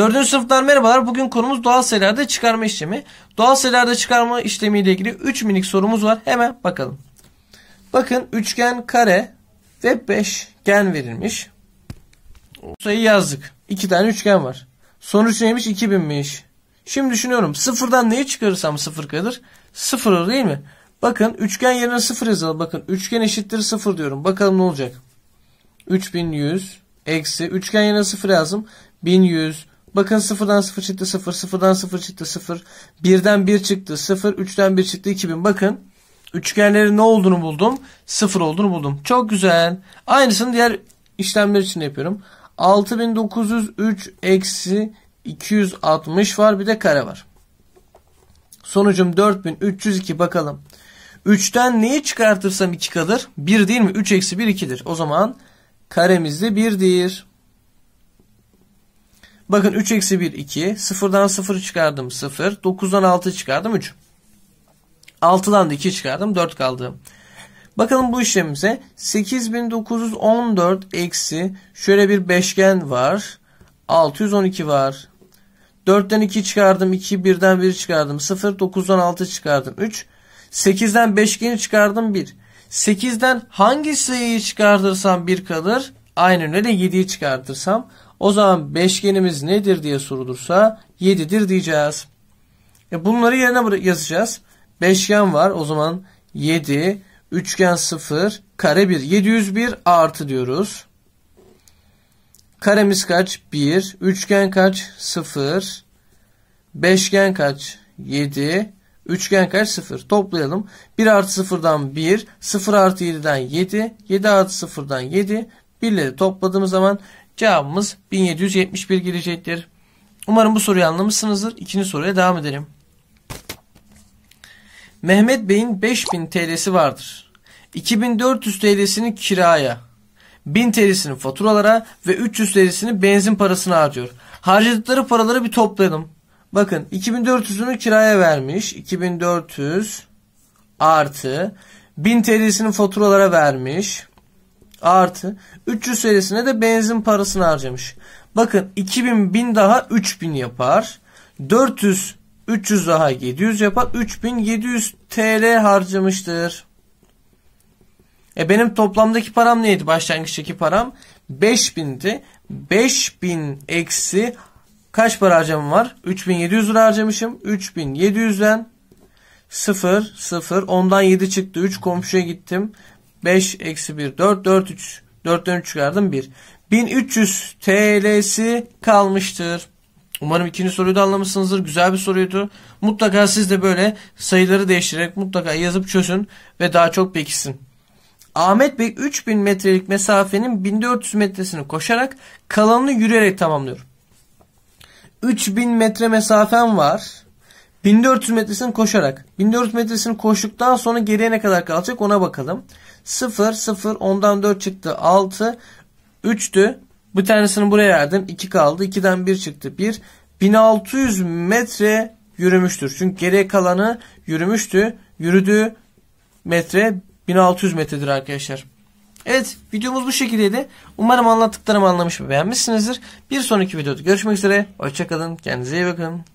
Dördüncü sınıflar merhabalar. Bugün konumuz doğal sayılarda çıkarma işlemi. Doğal sayılarda çıkarma işlemi ile ilgili 3 minik sorumuz var. Hemen bakalım. Bakın üçgen, kare ve beşgen verilmiş. O sayıyı yazdık. İki tane üçgen var. Sonuç neymiş? 2000'miş. Şimdi düşünüyorum. Sıfırdan neyi çıkarırsam sıfır kalır. Sıfır değil mi? Bakın üçgen yerine sıfır yazalım. Bakın üçgen eşittir sıfır diyorum. Bakalım ne olacak? 3100 eksi üçgen yerine sıfır yazdım. 1100 Bakın sıfırdan sıfır çıktı sıfır, sıfırdan sıfır çıktı sıfır, birden bir çıktı sıfır, üçten bir çıktı 2000. Bakın üçgenlerin ne olduğunu buldum. Sıfır olduğunu buldum. Çok güzel. Aynısını diğer işlemler için yapıyorum. 6903 eksi 260 var bir de kare var. Sonucum 4302 bakalım. 3'ten neyi çıkartırsam 2 kalır? 1 değil mi? 3 eksi 1 2'dir. O zaman karemiz de 1'dir. Bakın 3 eksi 1 2. 0'dan 0 çıkardım 0. 9'dan 6 çıkardım 3. 6'dan da 2 çıkardım 4 kaldı. Bakalım bu işlemimize 8914 eksi şöyle bir beşgen var. 612 var. 4'ten 2 çıkardım 2 1'den 1 çıkardım 0 9'dan 6 çıkardım 3 8'den beşgeni çıkardım 1. 8'den hangi sayıyı çıkartırsam 1 kalır. aynı öyle 7'yi çıkartırsam o zaman beşgenimiz nedir diye sorulursa 7'dir diyeceğiz. E bunları yerine yazacağız. Beşgen var o zaman 7, üçgen 0, kare 1. 701 artı diyoruz. Karemiz kaç? 1. Üçgen kaç? 0. Beşgen kaç? 7. Üçgen kaç? 0. Toplayalım. 1 artı 0'dan 1. 0 artı 7'den 7. 7 artı 0'dan 7. 1'leri topladığımız zaman Cevabımız 1771 gelecektir. Umarım bu soruyu anlamışsınızdır. İkinci soruya devam edelim. Mehmet Bey'in 5000 TL'si vardır. 2400 TL'sini kiraya, 1000 TL'sini faturalara ve 300 TL'sini benzin parasına harcıyor. Harcadıkları paraları bir toplayalım. Bakın 2400'ünü kiraya vermiş. 2400 artı 1000 TL'sini faturalara vermiş. Artı 300 serisine de benzin parasını harcamış. Bakın 2000 bin daha 3000 yapar. 400 300 daha 700 yapar. 3700 TL harcamıştır. E benim toplamdaki param neydi? Başlangıçtaki param 5000'di. 5000 eksi kaç para harcamam var? 3700 lira harcamışım. 3700'den 0 0 ondan 7 çıktı. 3 komşuya gittim. 5 eksi 1 4 4 3 4'ten 3 çıkardım 1. 1300 TL'si kalmıştır. Umarım ikinci soruyu da anlamışsınızdır. Güzel bir soruydu. Mutlaka siz de böyle sayıları değiştirerek mutlaka yazıp çözün ve daha çok pekişsin. Ahmet Bey 3000 metrelik mesafenin 1400 metresini koşarak kalanını yürüyerek tamamlıyor. 3000 metre mesafem var. 1400 metresini koşarak. 1400 metresini koştuktan sonra geriye ne kadar kalacak ona bakalım. 0, 0, 10'dan 4 çıktı 6, 3'tü. Bir tanesini buraya verdim. 2 kaldı. 2'den 1 çıktı. 1. 1600 metre yürümüştür. Çünkü geriye kalanı yürümüştü. Yürüdüğü metre 1600 metredir arkadaşlar. Evet videomuz bu şekildeydi. Umarım anlattıklarımı anlamış ve beğenmişsinizdir. Bir sonraki videoda görüşmek üzere. Hoşçakalın. Kendinize iyi bakın.